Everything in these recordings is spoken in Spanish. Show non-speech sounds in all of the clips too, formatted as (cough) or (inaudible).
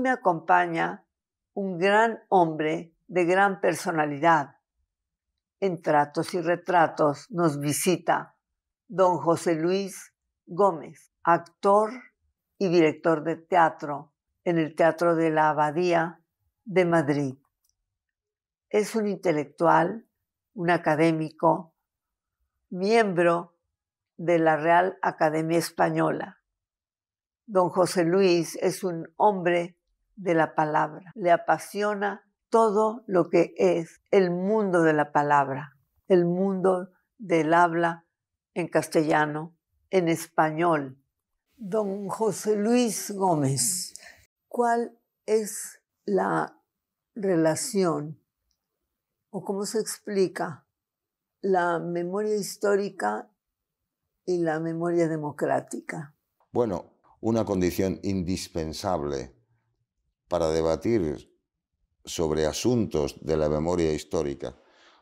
me acompaña un gran hombre de gran personalidad. En tratos y retratos nos visita don José Luis Gómez, actor y director de teatro en el Teatro de la Abadía de Madrid. Es un intelectual, un académico, miembro de la Real Academia Española. Don José Luis es un hombre de la palabra, le apasiona todo lo que es el mundo de la palabra, el mundo del habla en castellano, en español. Don José Luis Gómez, ¿cuál es la relación o cómo se explica la memoria histórica y la memoria democrática? Bueno, una condición indispensable para debatir sobre asuntos de la memoria histórica,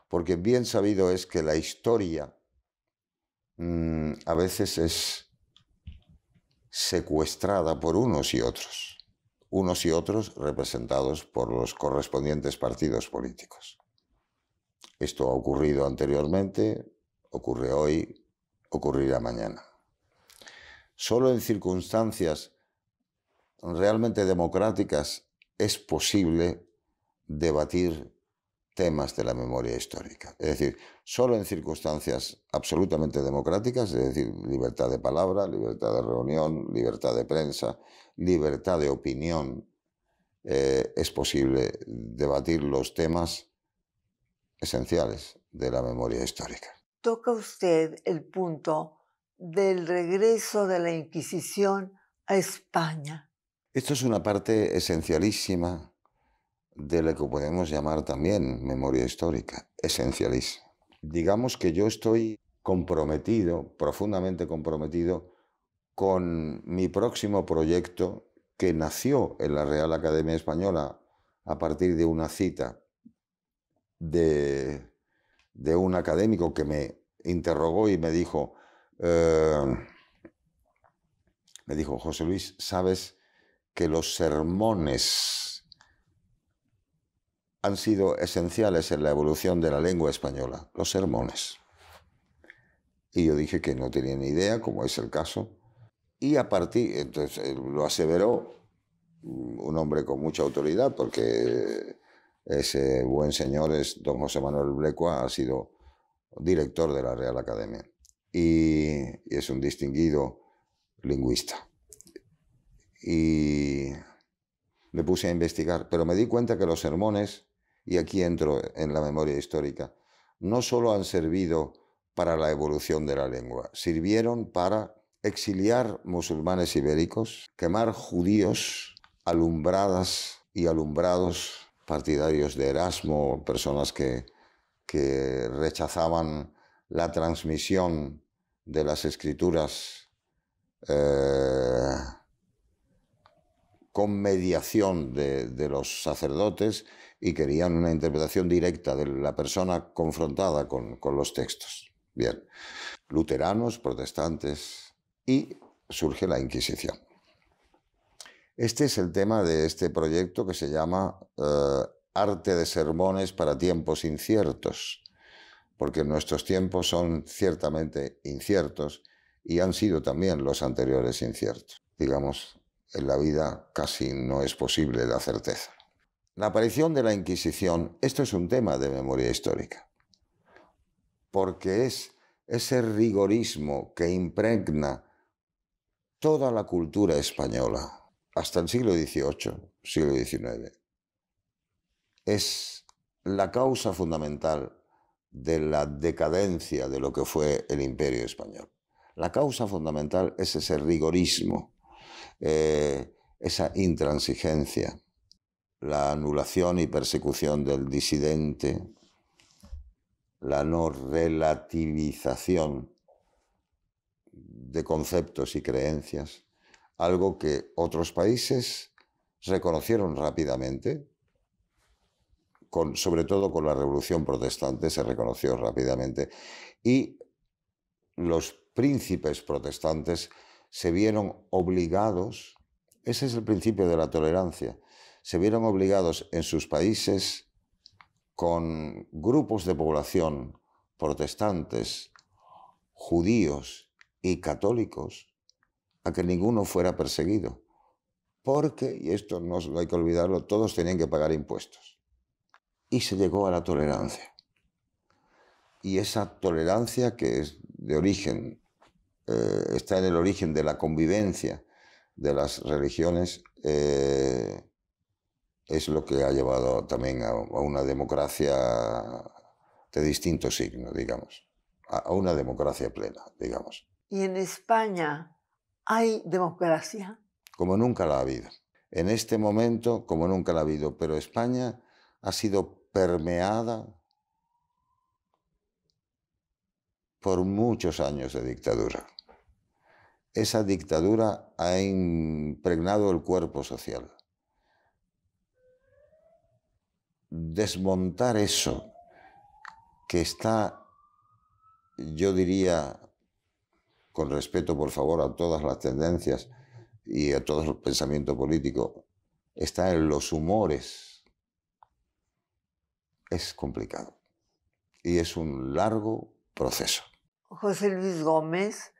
porque bien sabido es que la historia mm, a veces es secuestrada por unos y otros, unos y otros representados por los correspondientes partidos políticos. Esto ha ocurrido anteriormente, ocurre hoy, ocurrirá mañana. Solo en circunstancias realmente democráticas es posible debatir temas de la memoria histórica. Es decir, solo en circunstancias absolutamente democráticas, es decir, libertad de palabra, libertad de reunión, libertad de prensa, libertad de opinión, eh, es posible debatir los temas esenciales de la memoria histórica. Toca usted el punto del regreso de la Inquisición a España. Esto es una parte esencialísima de lo que podemos llamar también memoria histórica, esencialísima. Digamos que yo estoy comprometido, profundamente comprometido, con mi próximo proyecto que nació en la Real Academia Española a partir de una cita de, un académico que me interrogó y me dijo, eh, me dijo, José Luis, ¿sabes? que los sermones han sido esenciales en la evolución de la lengua española, los sermones. Y yo dije que no tenía ni idea, como es el caso. Y a partir, entonces eh, lo aseveró mm, un hombre con mucha autoridad, porque ese buen señor es don José Manuel Blecua, ha sido director de la Real Academia y, es un distinguido lingüista y me puse a investigar, pero me di cuenta que los sermones, y aquí entro en la memoria histórica, no solo han servido para la evolución de la lengua, sirvieron para exiliar musulmanes ibéricos, quemar judíos, alumbradas y alumbrados partidarios de Erasmo, personas que, que rechazaban la transmisión de las escrituras eh, con mediación de, los sacerdotes y querían una interpretación directa de la persona confrontada con, los textos. Bien, luteranos, protestantes y surge la Inquisición. Este es el tema de este proyecto que se llama eh, Arte de Sermones para Tiempos Inciertos, porque nuestros tiempos son ciertamente inciertos y han sido también los anteriores inciertos. Digamos, en la vida casi no es posible la certeza. La aparición de la Inquisición, esto es un tema de memoria histórica, porque es ese rigorismo que impregna toda la cultura española hasta el siglo XVIII, siglo XIX. Es la causa fundamental de la decadencia de lo que fue el imperio español. La causa fundamental es ese rigorismo eh, esa intransigencia, la anulación y persecución del disidente, la no relativización de conceptos y creencias, algo que otros países reconocieron rápidamente, sobre todo con la Revolución Protestante se reconoció rápidamente, y los príncipes protestantes se vieron obligados, ese es el principio de la tolerancia, se vieron obligados en sus países con grupos de población protestantes, judíos y católicos a que ninguno fuera perseguido. Porque, y esto no hay que olvidarlo, todos tenían que pagar impuestos. Y se llegó a la tolerancia. Y esa tolerancia que es de origen eh, está en el origen de la convivencia de las religiones, eh, es lo que ha llevado también a, una democracia de distinto signo, digamos, a una democracia plena, digamos. ¿Y en España hay democracia? Como nunca la ha habido. En este momento, como nunca la ha habido, pero España ha sido permeada por muchos años de dictadura esa dictadura ha impregnado el cuerpo social. Desmontar eso que está, yo diría, con respeto por favor a todas las tendencias y a todo el pensamiento político, está en los humores, es complicado y es un largo proceso. José Luis Gómez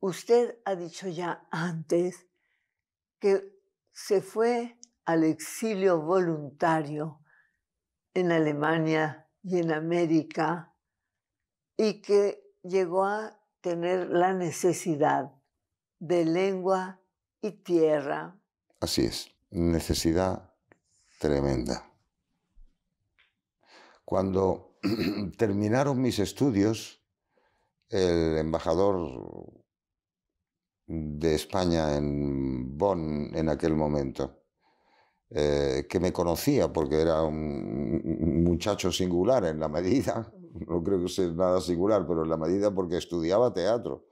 Usted ha dicho ya antes que se fue al exilio voluntario en Alemania y en América y que llegó a tener la necesidad de lengua y tierra. Así es, necesidad tremenda. Cuando (clears throat) terminaron mis estudios, el embajador de España en Bonn en aquel momento, eh, que me conocía porque era un, muchacho singular en la medida, (laughs) no creo que sea nada singular, pero en la medida porque estudiaba teatro,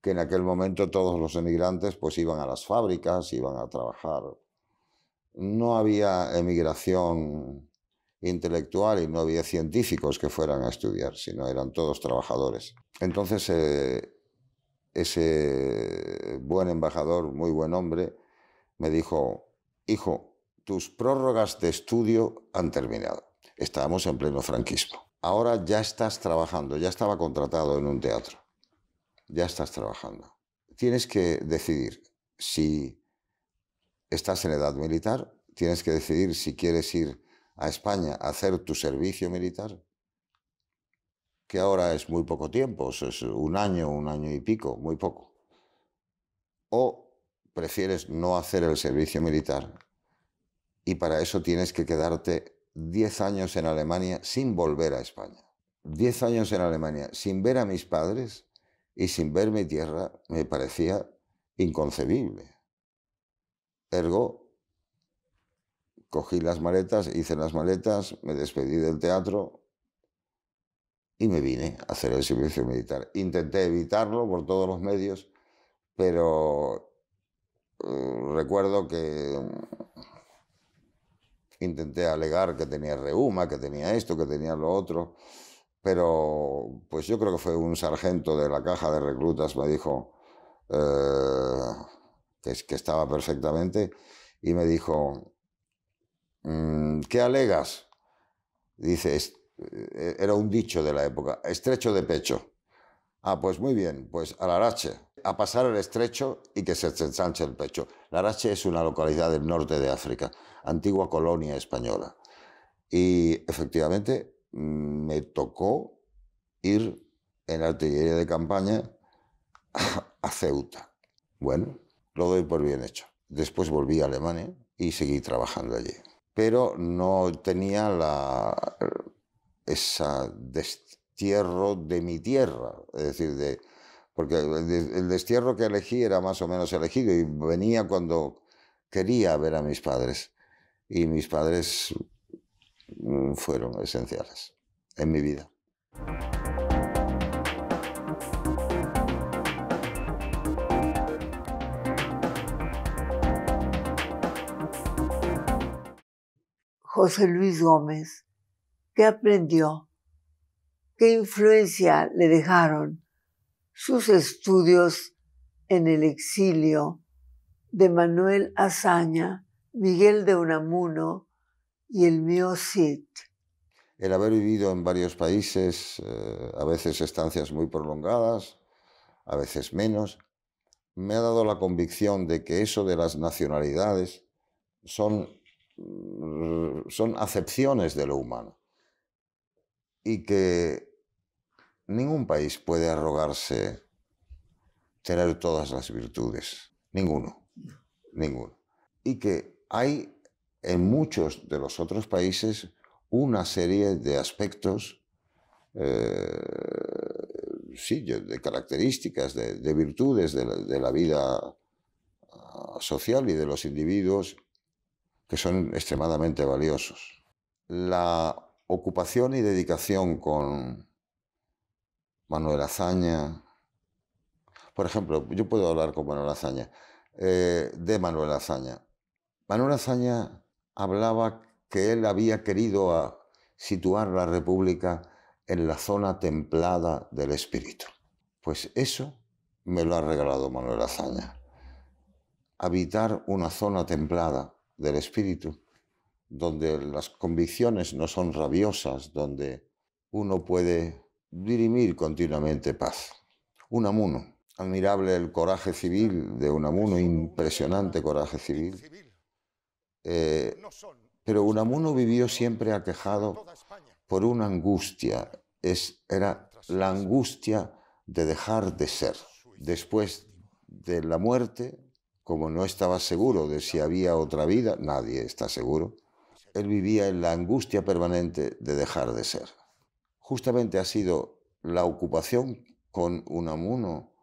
que en aquel momento todos los emigrantes pues iban a las fábricas, iban a trabajar. No había emigración intelectual y no había científicos que fueran a estudiar, sino eran todos trabajadores. Entonces eh, ese buen embajador, muy buen hombre, me dijo, hijo, tus prórrogas de estudio han terminado. Estábamos en pleno franquismo. Ahora ya estás trabajando, ya estaba contratado en un teatro. Ya estás trabajando. Tienes que decidir si estás en edad militar, tienes que decidir si quieres ir a España a hacer tu servicio militar que ahora es muy poco tiempo, es un año, un año y pico, muy poco. O prefieres no hacer el servicio militar y para eso tienes que quedarte 10 años en Alemania sin volver a España. 10 años en Alemania sin ver a mis padres y sin ver mi tierra me parecía inconcebible. Ergo, cogí las maletas, hice las maletas, me despedí del teatro, y me vine a hacer el servicio militar. Intenté evitarlo por todos los medios, pero eh, recuerdo que mm, intenté alegar que tenía reuma, que tenía esto, que tenía lo otro, pero pues yo creo que fue un sargento de la caja de reclutas me dijo eh, que, que, estaba perfectamente y me dijo, mm, ¿qué alegas? Dice, eh, era un dicho de la época, estrecho de pecho. Ah, pues muy bien, pues a Larache, a pasar el estrecho y que se ensanche el pecho. Larache es una localidad del norte de África, antigua colonia española. Y efectivamente mm, me tocó ir en artillería de campaña a Ceuta. Bueno, lo doy por bien hecho. Después volví a Alemania y seguí trabajando allí. Pero no tenía la, ese destierro de mi tierra, es decir, de, porque el destierro que elegí era más o menos elegido y venía cuando quería ver a mis padres y mis padres mm, fueron esenciales en mi vida. José Luis Gómez ¿Qué aprendió? ¿Qué influencia le dejaron sus estudios en el exilio de Manuel Azaña, Miguel de Unamuno y el mío Cid? El haber vivido en varios países, eh, a veces estancias muy prolongadas, a veces menos, me ha dado la convicción de que eso de las nacionalidades son, mm, son acepciones de lo humano y que ningún país puede arrogarse tener todas las virtudes. Ninguno. Ninguno. Y que hay en muchos de los otros países una serie de aspectos, eh, sí, de características, de, virtudes de la, de la, vida ah, social y de los individuos que son extremadamente valiosos. La ocupación y dedicación con Manuel Azaña. Por ejemplo, yo puedo hablar con Manuel Azaña, eh, de Manuel Azaña. Manuel Azaña hablaba que él había querido ah, situar la República en la zona templada del espíritu. Pues eso me lo ha regalado Manuel Azaña. Habitar una zona templada del espíritu donde las convicciones no son rabiosas, donde uno puede dirimir continuamente paz. Unamuno, admirable el coraje civil de Unamuno, impresionante coraje civil. Eh, pero Unamuno vivió siempre aquejado por una angustia, era la angustia de dejar de ser. Después de la muerte, como no estaba seguro de si había otra vida, nadie está seguro, él vivía en la angustia permanente de dejar de ser. Justamente ha sido la ocupación con Unamuno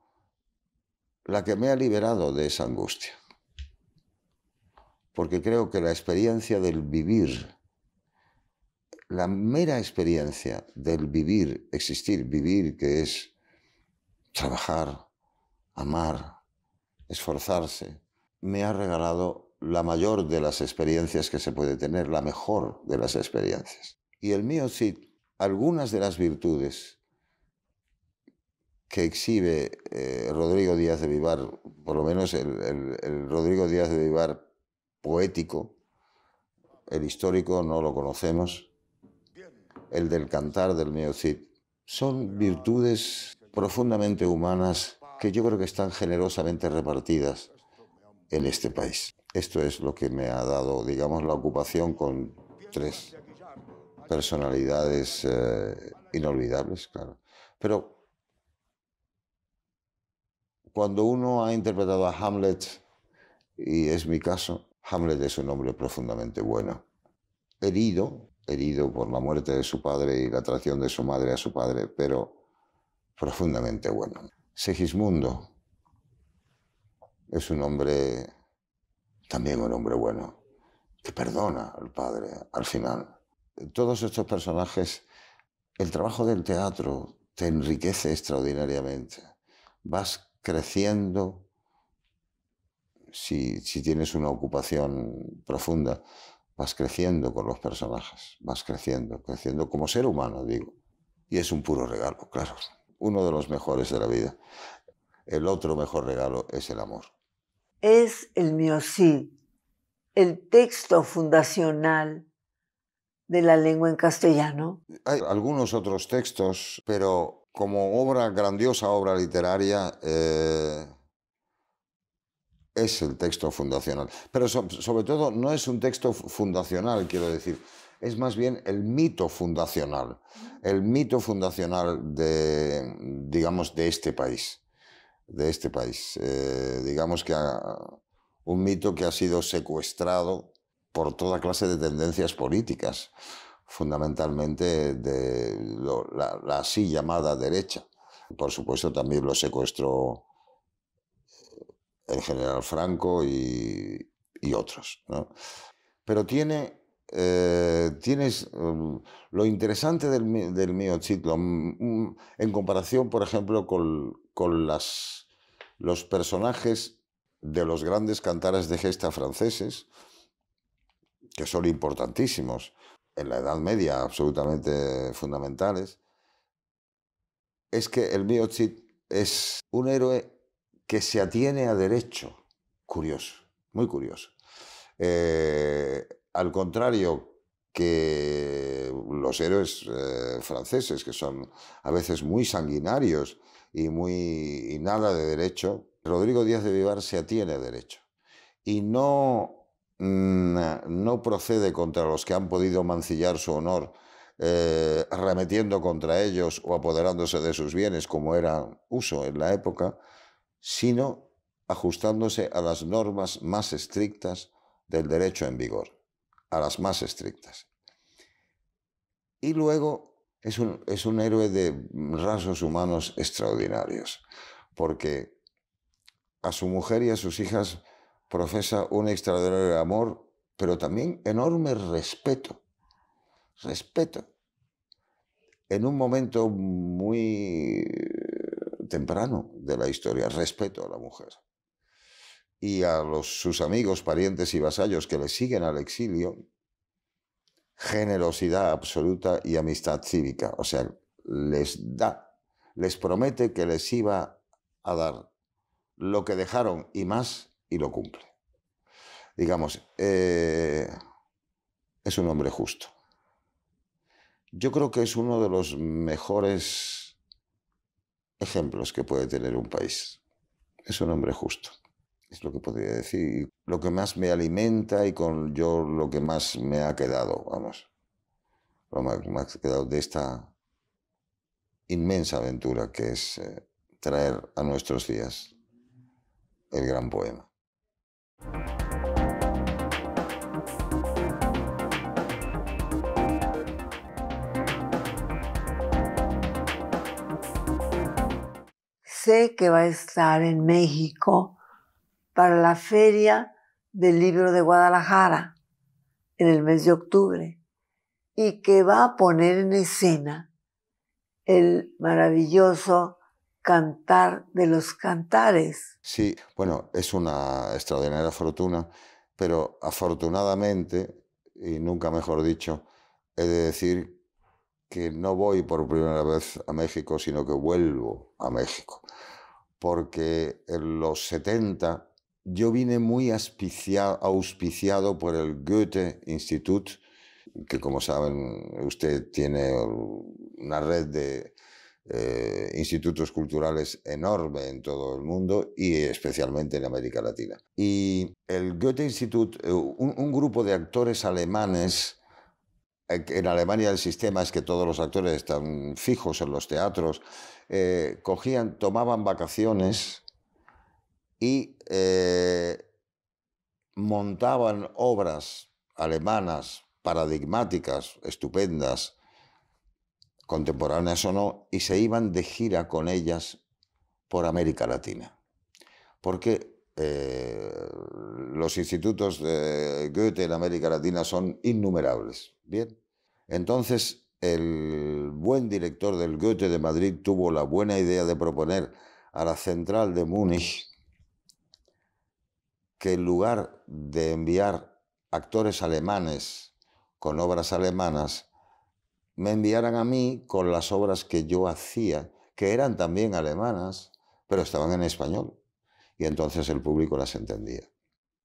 la que me ha liberado de esa angustia. Porque creo que la experiencia del vivir, la mera experiencia del vivir, existir, vivir, que es trabajar, amar, esforzarse, me ha regalado la mayor de las experiencias que se puede tener, la mejor de las experiencias. Y el mío sí, algunas de las virtudes que exhibe eh, Rodrigo Díaz de Vivar, por lo menos el, el Rodrigo Díaz de Vivar poético, el histórico no lo conocemos, el del cantar del mío Cid, son virtudes profundamente humanas que yo creo que están generosamente repartidas en este país. Esto es lo que me ha dado, digamos, la ocupación con tres personalidades eh, inolvidables, claro. Pero cuando uno ha interpretado a Hamlet, y es mi caso, Hamlet es un hombre profundamente bueno. Herido, herido por la muerte de su padre y la atracción de su madre a su padre, pero profundamente bueno. Segismundo es un hombre también un hombre bueno, que perdona al padre al final. Todos estos personajes, el trabajo del teatro te enriquece extraordinariamente. Vas creciendo si, si tienes una ocupación profunda, vas creciendo con los personajes, vas creciendo, creciendo como ser humano, digo. Y es un puro regalo, claro. Uno de los mejores de la vida. El otro mejor regalo es el amor es el sí, el texto fundacional de la lengua en castellano. Hay algunos otros textos, pero como obra, grandiosa obra literaria, eh, es el texto fundacional. Pero sobre todo no es un texto fundacional, quiero decir, es más bien el mito fundacional, el mito fundacional de, digamos, de este país de este país. Eh, digamos que ah, un mito que ha sido secuestrado por toda clase de tendencias políticas, fundamentalmente de la, así llamada derecha. Por supuesto, también lo secuestró eh, el general Franco y, otros. Pero tiene eh, tienes um, lo interesante del, del mío chit, mm, en comparación, por ejemplo, con, con los personajes de los grandes cantares de gesta franceses, que son importantísimos en la Edad Media, absolutamente fundamentales, es que el mío es un héroe que se atiene a derecho. Curioso, muy curioso. Eh, al contrario que los héroes eh, franceses, que son a veces muy sanguinarios y, muy, nada de derecho, Rodrigo Díaz de Vivar se atiene a derecho y no, mm, no procede contra los que han podido mancillar su honor. arremetiendo eh, contra ellos o apoderándose de sus bienes, como era uso en la época, sino ajustándose a las normas más estrictas del derecho en vigor a las más estrictas. Y luego es un, es un héroe de rasgos humanos extraordinarios, porque a su mujer y a sus hijas profesa un extraordinario amor, pero también enorme respeto. Respeto. En un momento muy temprano de la historia, respeto a la mujer y a los, sus amigos, parientes y vasallos que le siguen al exilio, generosidad absoluta y amistad cívica. O sea, les da, les promete que les iba a dar lo que dejaron y más y lo cumple. Digamos, eh, es un hombre justo. Yo creo que es uno de los mejores ejemplos que puede tener un país. Es un hombre justo es lo que podría decir. Lo que más me alimenta y con yo lo que más me ha quedado, vamos. Lo que me ha quedado de esta inmensa aventura que es eh, traer a nuestros días el gran poema. Sé que va a estar en México para la Feria del Libro de Guadalajara en el mes de octubre y que va a poner en escena el maravilloso cantar de los cantares. Sí, bueno, es una extraordinaria fortuna, pero afortunadamente, y nunca mejor dicho, he de decir que no voy por primera vez a México, sino que vuelvo a México, porque en los 70 yo vine muy auspiciado por el Goethe Institut, que como saben usted tiene una red de eh, institutos culturales enorme en todo el mundo y especialmente en América Latina. Y el Goethe Institut, eh, un, grupo de actores alemanes, eh, en Alemania el sistema es que todos los actores están fijos en los teatros, cogían, tomaban vacaciones y eh, montaban obras alemanas paradigmáticas, estupendas, contemporáneas o no, y se iban de gira con ellas por América Latina. Porque eh, los institutos de Goethe en América Latina son innumerables. Bien, entonces el buen director del Goethe de Madrid tuvo la buena idea de proponer a la central de Múnich que en lugar de enviar actores alemanes con obras alemanas, me enviaran a mí con las obras que yo hacía, que eran también alemanas, pero estaban en español. Y entonces el público las entendía.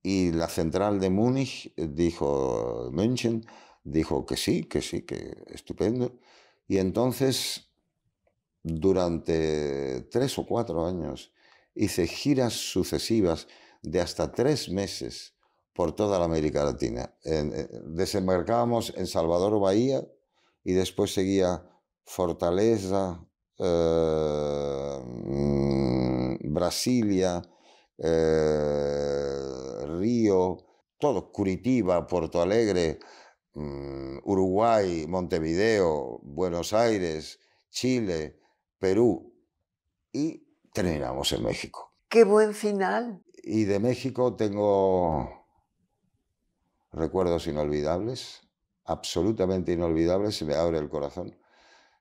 Y la central de Múnich dijo, München, dijo que sí, que sí, que estupendo. Y entonces, durante tres o cuatro años, hice giras sucesivas de hasta tres meses por toda la América Latina. Eh, desembarcábamos en Salvador Bahía y después seguía Fortaleza, eh, Brasilia, eh, Río, todo, Curitiba, Porto Alegre, mm, Uruguay, Montevideo, Buenos Aires, Chile, Perú y terminamos en México. ¡Qué buen final! Y de México tengo recuerdos inolvidables, absolutamente inolvidables, se me abre el corazón.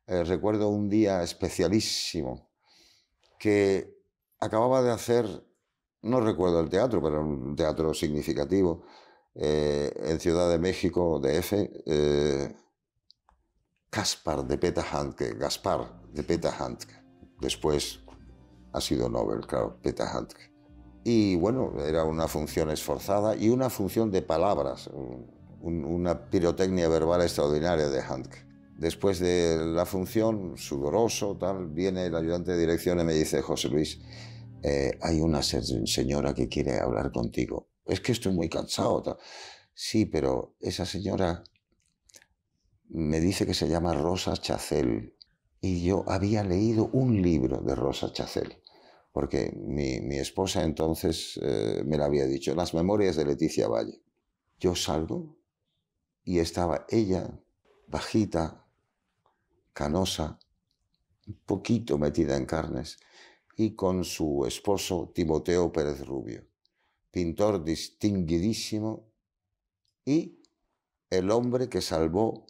Eh, recuerdo un día especialísimo que acababa de hacer, no recuerdo el teatro, pero un teatro significativo, eh, en Ciudad de México, de eh, Caspar de Petahantke, Gaspar de Petahantke, Después ha sido Nobel, claro, Petahantke. Y bueno, era una función esforzada y una función de palabras, una pirotecnia verbal extraordinaria de Hank. Después de la función, sudoroso, tal, viene el ayudante de dirección y me dice, José Luis, eh, hay una señora que quiere hablar contigo. Es que estoy muy cansado. Sí, pero esa señora me dice que se llama Rosa Chacel. Y yo había leído un libro de Rosa Chacel porque mi, esposa entonces eh, me la había dicho, las memorias de Leticia Valle. Yo salgo y estaba ella, bajita, canosa, un poquito metida en carnes, y con su esposo Timoteo Pérez Rubio, pintor distinguidísimo y el hombre que salvó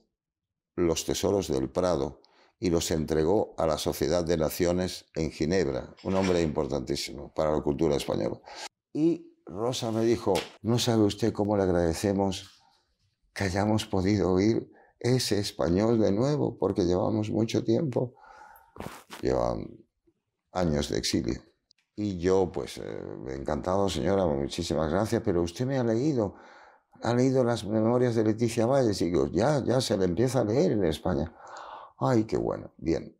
los tesoros del Prado y los entregó a la Sociedad de Naciones en Ginebra, un hombre importantísimo para la cultura española. Y Rosa me dijo, no sabe usted cómo le agradecemos que hayamos podido oír ese español de nuevo, porque llevamos mucho tiempo, llevan años de exilio. Y yo, pues, eh, encantado, señora, muchísimas gracias, pero usted me ha leído, ha leído las memorias de Leticia Valles, y digo, ya, ya se le empieza a leer en España. Ay, qué bueno. Bien.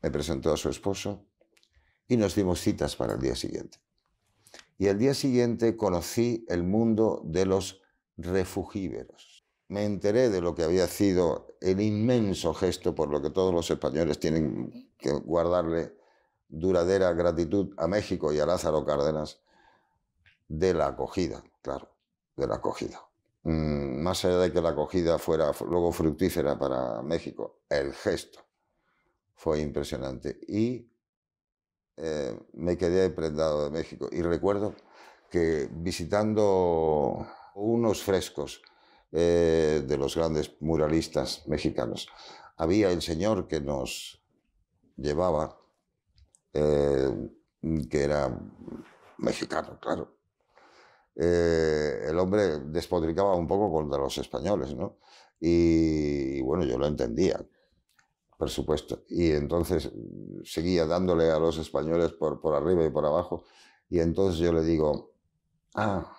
Me presentó a su esposo y nos dimos citas para el día siguiente. Y el día siguiente conocí el mundo de los refugíveros. Me enteré de lo que había sido el inmenso gesto por lo que todos los españoles tienen que guardarle duradera gratitud a México y a Lázaro Cárdenas de la acogida, claro, de la acogida. Mm, más allá de que la acogida fuera luego fructífera para México, el gesto fue impresionante y eh, me quedé prendado de México. Y recuerdo que visitando unos frescos eh, de los grandes muralistas mexicanos, había el señor que nos llevaba, eh, que era mexicano, claro, el hombre despotricaba un poco contra los españoles, ¿no? Y, bueno, yo lo entendía, por supuesto. Y entonces mm, seguía dándole a los españoles por, por arriba y por abajo. Y entonces yo le digo, ah,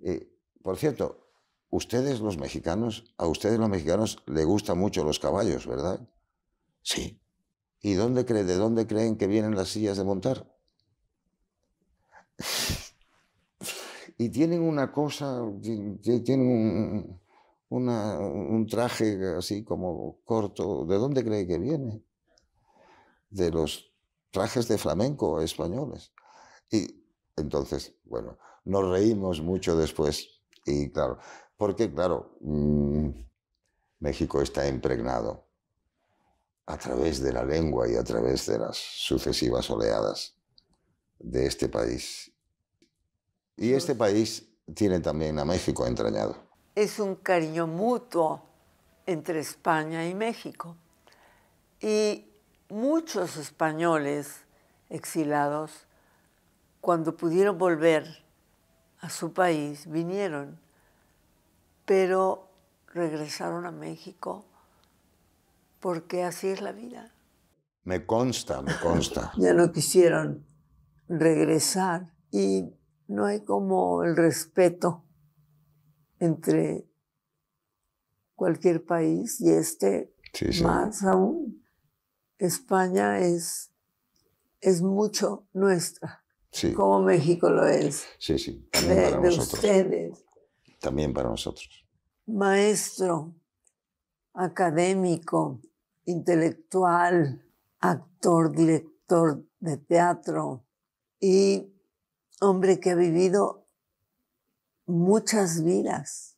eh, por cierto, ustedes los mexicanos, a ustedes los mexicanos les gustan mucho los caballos, ¿verdad? Sí. ¿Y dónde cree, de dónde creen que vienen las sillas de montar? y tienen una cosa, tienen un, traje así como corto. ¿De dónde cree que viene? De los trajes de flamenco españoles. Y entonces, bueno, nos reímos mucho después. Y claro, porque claro, mm, México está impregnado a través de la lengua y a través de las sucesivas oleadas de este país y este país tiene también a México entrañado. Es un cariño mutuo entre España y México. Y muchos españoles exilados, cuando pudieron volver a su país, vinieron, pero regresaron a México porque así es la vida. Me consta, me consta. ya no quisieron regresar y no hay como el respeto entre cualquier país y este más aún. España es, es mucho nuestra, como México lo es. Sí, sí, de, ustedes. También para nosotros. Maestro, académico, intelectual, actor, director de teatro y hombre que ha vivido muchas vidas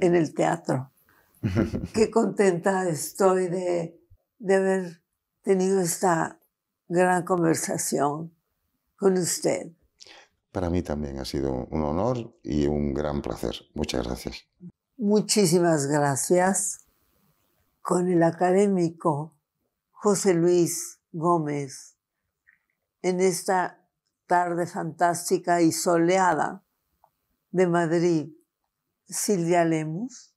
en el teatro. (laughs) Qué contenta estoy de, haber tenido esta gran conversación con usted. Para mí también ha sido un honor y un gran placer. Muchas gracias. Muchísimas gracias con el académico José Luis Gómez en esta tarde fantástica y soleada de Madrid, Silvia Lemus.